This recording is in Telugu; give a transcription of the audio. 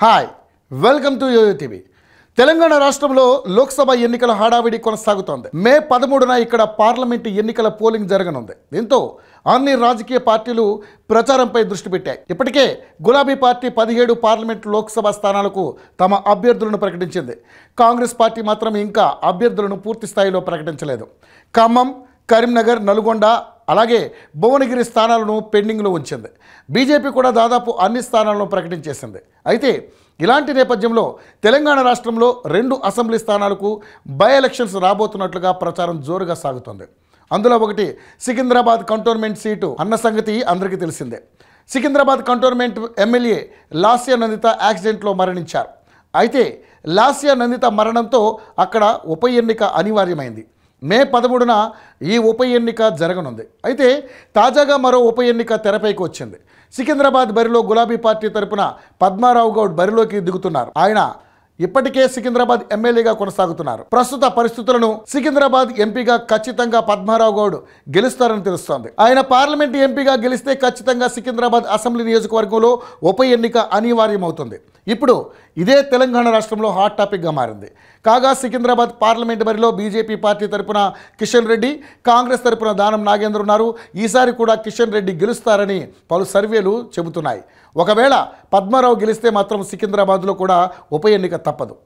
hi welcome to YoYo TV Telangana రాష్ట్రంలో లోక్సభ ఎన్నికల హడావిడి కొనసాగుతోంది మే పదమూడున ఇక్కడ పార్లమెంటు ఎన్నికల పోలింగ్ జరగనుంది దీంతో అన్ని రాజకీయ పార్టీలు ప్రచారంపై దృష్టి పెట్టాయి ఇప్పటికే గులాబీ పార్టీ పదిహేడు పార్లమెంటు లోక్సభ స్థానాలకు తమ అభ్యర్థులను ప్రకటించింది కాంగ్రెస్ పార్టీ మాత్రం ఇంకా అభ్యర్థులను పూర్తి స్థాయిలో ప్రకటించలేదు ఖమ్మం కరీంనగర్ నల్గొండ అలాగే భువనగిరి స్థానాలను పెండింగ్లో ఉంచింది బీజేపీ కూడా దాదాపు అన్ని స్థానాలను ప్రకటించేసింది అయితే ఇలాంటి నేపథ్యంలో తెలంగాణ రాష్ట్రంలో రెండు అసెంబ్లీ స్థానాలకు బై ఎలక్షన్స్ రాబోతున్నట్లుగా ప్రచారం జోరుగా సాగుతోంది అందులో ఒకటి సికింద్రాబాద్ కంటోన్మెంట్ సీటు అన్న సంగతి అందరికీ తెలిసిందే సికింద్రాబాద్ కంటోన్మెంట్ ఎమ్మెల్యే లాస్య నందిత యాక్సిడెంట్లో మరణించారు అయితే లాస్య నందిత మరణంతో అక్కడ ఉప ఎన్నిక అనివార్యమైంది మే పదమూడున ఈ ఉప ఎన్నిక జరగనుంది అయితే తాజాగా మరో ఉప ఎన్నిక తెరపైకి వచ్చింది సికింద్రాబాద్ బరిలో గులాబీ పార్టీ తరపున పద్మారావు గౌడ్ బరిలోకి దిగుతున్నారు ఆయన ఇప్పటికే సికింద్రాబాద్ ఎమ్మెల్యేగా కొనసాగుతున్నారు ప్రస్తుత పరిస్థితులను సికింద్రాబాద్ ఎంపీగా ఖచ్చితంగా పద్మారావు గౌడ్ గెలుస్తారని తెలుస్తోంది ఆయన పార్లమెంట్ ఎంపీగా గెలిస్తే ఖచ్చితంగా సికింద్రాబాద్ అసెంబ్లీ నియోజకవర్గంలో ఉప ఎన్నిక అనివార్యమవుతుంది ఇప్పుడు ఇదే తెలంగాణ రాష్ట్రంలో హాట్ టాపిక్గా మారింది కాగా సికింద్రాబాద్ పార్లమెంట్ బరిలో బీజేపీ పార్టీ తరపున కిషన్ రెడ్డి కాంగ్రెస్ తరపున దానం నాగేంద్ర ఉన్నారు ఈసారి కూడా కిషన్ రెడ్డి గెలుస్తారని పలు సర్వేలు చెబుతున్నాయి ఒకవేళ పద్మారావు గెలిస్తే మాత్రం సికింద్రాబాద్లో కూడా ఉప ఎన్నిక ತಪ್ಪದು